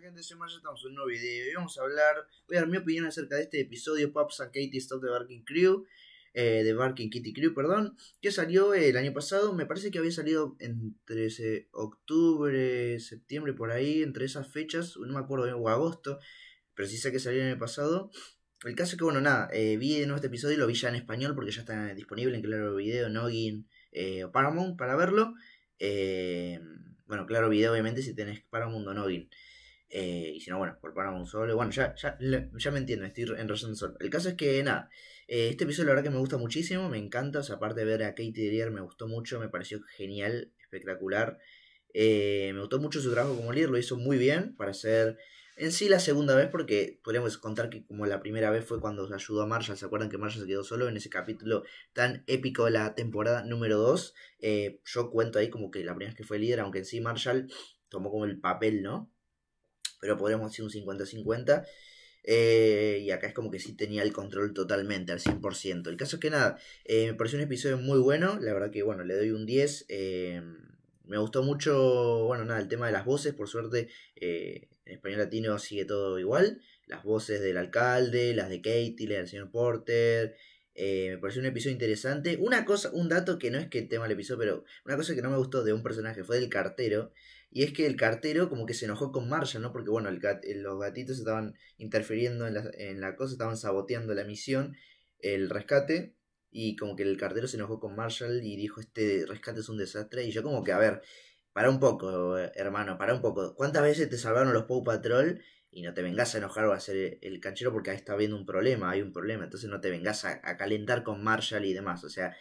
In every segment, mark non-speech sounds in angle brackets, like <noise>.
gente, soy estamos en un nuevo video y vamos a hablar, voy a dar mi opinión acerca de este episodio Pops and Katie Stop the Barking Crew, eh, de Barking Kitty Crew, perdón, que salió el año pasado, me parece que había salido entre octubre, septiembre, por ahí, entre esas fechas, no me acuerdo, o agosto, pero sí sé que salió el año pasado. El caso es que, bueno, nada, eh, vi de nuevo este episodio y lo vi ya en español porque ya está disponible en Claro Video, Noggin eh, o Paramount para verlo. bueno, Claro Video, obviamente, si tenés Paramount o Noggin. Eh, y si no, bueno, por un solo. Bueno, ya, ya, ya me entiendo, estoy razón solo. El caso es que, nada, eh, este episodio la verdad que me gusta muchísimo, me encanta. O sea, aparte de ver a Katie Dier me gustó mucho, me pareció genial, espectacular. Eh, me gustó mucho su trabajo como líder, lo hizo muy bien para ser en sí la segunda vez, porque podríamos contar que como la primera vez fue cuando ayudó a Marshall, ¿se acuerdan que Marshall se quedó solo en ese capítulo tan épico de la temporada número 2? yo cuento ahí como que la primera vez que fue líder, aunque en sí Marshall tomó como el papel, ¿no? pero podríamos decir un 50-50. Eh, y acá es como que sí tenía el control totalmente, al 100%. El caso es que nada, eh, me pareció un episodio muy bueno. La verdad que, bueno, le doy un 10. Eh, me gustó mucho, bueno, nada, el tema de las voces. Por suerte, en español latino sigue todo igual. Las voces del alcalde, las de Katie, las del señor Porter, eh, me pareció un episodio interesante. Una cosa, un dato que no es que tema el episodio, pero una cosa que no me gustó de un personaje fue del cartero. Y es que el cartero como que se enojó con Marshall, ¿no? Porque bueno, eh, los gatitos estaban interfiriendo en la, en la cosa, estaban saboteando la misión, el rescate. Y como que el cartero se enojó con Marshall y dijo, este rescate es un desastre. Y yo como que, a ver, para un poco, eh, hermano, para un poco. ¿Cuántas veces te salvaron los Pow Patrol y no te vengas a enojar o a hacer el canchero porque ahí está habiendo un problema, hay un problema, entonces no te vengas a, calentar con Marshall y demás, o sea,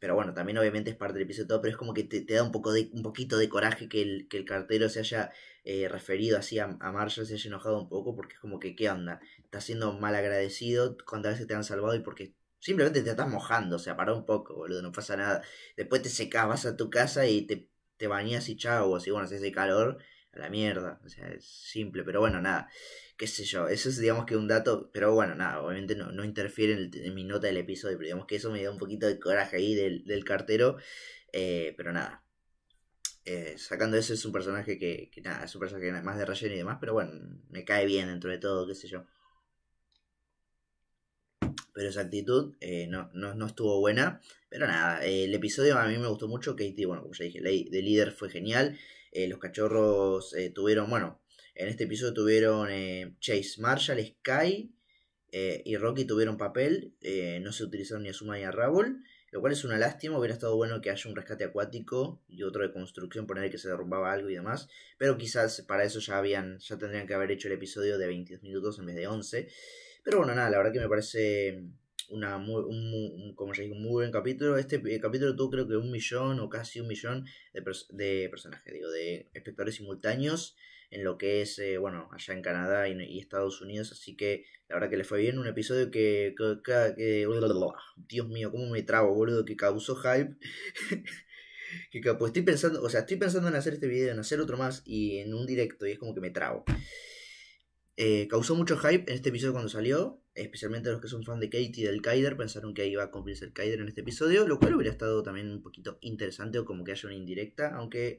pero bueno, también obviamente es parte del episodio todo, pero es como que te, da un, poco de, un poquito de coraje que el, que el cartero se haya eh, referido así a, Marshall, se haya enojado un poco, porque es como que, ¿qué onda? Estás siendo mal agradecido cuando a veces te han salvado y porque simplemente te estás mojando, o sea, para un poco, boludo, no pasa nada, después te secas, vas a tu casa y te, te bañas y chao, o así, bueno, haces de calor la mierda. O sea, es simple, pero bueno, nada. Qué sé yo, eso es, digamos que un dato, pero bueno, nada, obviamente no, no interfiere en, mi nota del episodio, pero digamos que eso me da un poquito de coraje ahí del, del cartero, eh, pero nada. Eh, sacando eso es un personaje que, que, nada, es un personaje más de relleno y demás, pero bueno, me cae bien dentro de todo, qué sé yo pero esa actitud eh, no, no, estuvo buena. Pero nada, eh, el episodio a mí me gustó mucho. Katie, bueno, como ya dije, de líder fue genial. Eh, los cachorros tuvieron, bueno, en este episodio tuvieron Chase Marshall, Sky y Rocky tuvieron papel. no se utilizaron ni a Suma ni a Raúl. Lo cual es una lástima, hubiera estado bueno que haya un rescate acuático y otro de construcción, poner que se derrumbaba algo y demás. Pero quizás para eso ya habían, ya tendrían que haber hecho el episodio de 22 minutos en vez de 11. Pero bueno, nada, la verdad que me parece mm, una un, como muy buen capítulo. Este eh, capítulo tuvo creo que un millón o casi un millón de, personajes, digo, de espectadores simultáneos en lo que es, eh, bueno, allá en Canadá y, Estados Unidos. Así que la verdad que le fue bien un episodio que... <laughs> Dios mío, cómo me trago boludo, que causó hype. <laughs> que pues estoy pensando, o sea, estoy pensando en hacer este video, en hacer otro más y en un directo y es como que me trabo. Eh, causó mucho hype en este episodio cuando salió, especialmente los que son fan de Katie y del Kaider pensaron que iba a cumplirse el Kaider en este episodio, lo cual hubiera estado también un poquito interesante o como que haya una indirecta, aunque,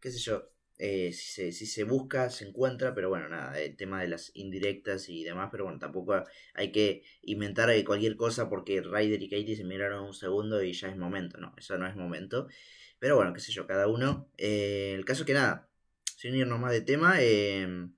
qué sé yo, eh, si, se, busca, se encuentra, pero bueno, nada, el tema de las indirectas y demás, pero bueno, tampoco hay que inventar cualquier cosa porque Ryder y Katie se miraron un segundo y ya es momento, no, eso no es momento, pero bueno, qué sé yo, cada uno. Eh, el caso que nada, sin irnos más de tema, eh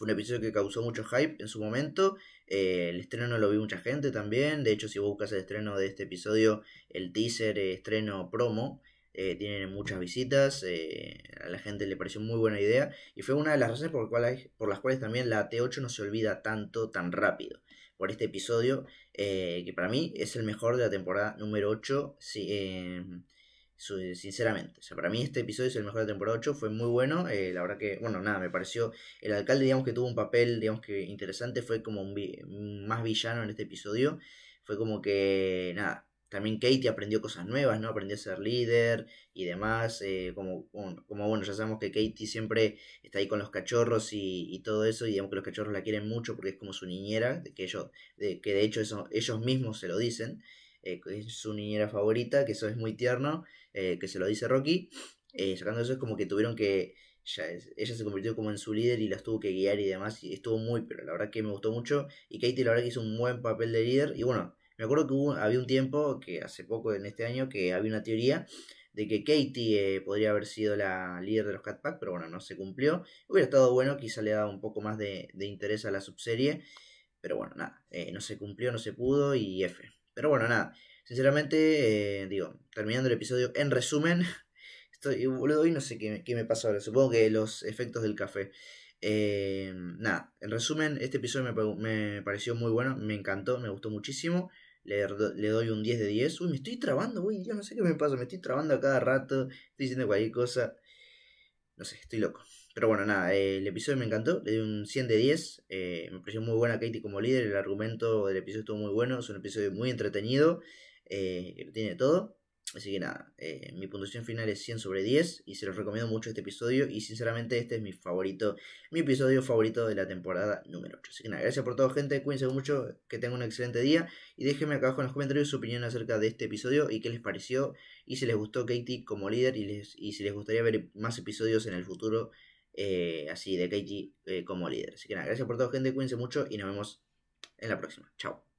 fue un episodio que causó mucho hype en su momento. Eh, el estreno lo vi mucha gente también. De hecho, si buscas el estreno de este episodio, el teaser, eh, estreno promo, eh, tienen muchas visitas. a la gente le pareció muy buena idea. Y fue una de las razones por, por las cuales también la T8 no se olvida tanto, tan rápido. Por este episodio, que para mí es el mejor de la temporada número 8. Sí, em, sinceramente. O sea, para mí este episodio es el mejor de la temporada 8, fue muy bueno, eh, la verdad que, bueno, nada, me pareció, el alcalde, digamos que tuvo un papel, digamos que interesante, fue como un más villano en este episodio, fue como que, nada, también Katie aprendió cosas nuevas, ¿no? Aprendió a ser líder y demás, eh, como, como, bueno, ya sabemos que Katie siempre está ahí con los cachorros y, y, todo eso, y digamos que los cachorros la quieren mucho porque es como su niñera, que, ellos, de, que de hecho eso, ellos mismos se lo dicen. Eh, es su niñera favorita, que eso es muy tierno, eh, que se lo dice Rocky. Eh, sacando eso es como que tuvieron que... ella se convirtió como en su líder y las tuvo que guiar y demás. Y estuvo muy, pero la verdad que me gustó mucho. Y Katie la verdad que hizo un buen papel de líder. Y bueno, me acuerdo que hubo, había un tiempo, que hace poco en este año, que había una teoría de que Katie podría haber sido la líder de los Cat Pack, pero bueno, no se cumplió. Hubiera estado bueno, quizá le dado un poco más de, de interés a la subserie, pero bueno, nada, no se cumplió, no se pudo y F. Pero bueno, nada. Sinceramente, eh, digo, terminando el episodio, en resumen, <laughs> estoy, boludo, y no sé qué, me pasó ahora. Supongo que los efectos del café. Eh, nada, en resumen, este episodio me, pareció muy bueno, me encantó, me gustó muchísimo. Le, le doy un 10 de 10. Uy, me estoy trabando, uy, yo no sé qué me pasa, me estoy trabando a cada rato, estoy diciendo cualquier cosa. No sé, estoy loco. Pero bueno, nada, eh, el episodio me encantó, le di un 100 de 10, eh, me pareció muy buena Katie como líder, el argumento del episodio estuvo muy bueno, es un episodio muy entretenido, eh, tiene todo. Así que nada, mi puntuación final es 100 sobre 10 y se los recomiendo mucho este episodio y sinceramente este es mi favorito, mi episodio favorito de la temporada número 8. Así que nada, gracias por todo gente, cuídense mucho, que tengan un excelente día y déjenme acá abajo en los comentarios su opinión acerca de este episodio y qué les pareció y si les gustó Katie como líder y, les, y si les gustaría ver más episodios en el futuro eh, así de Keiji eh, como líder. Así que nada, gracias por todo, gente. Cuídense mucho y nos vemos en la próxima. Chao.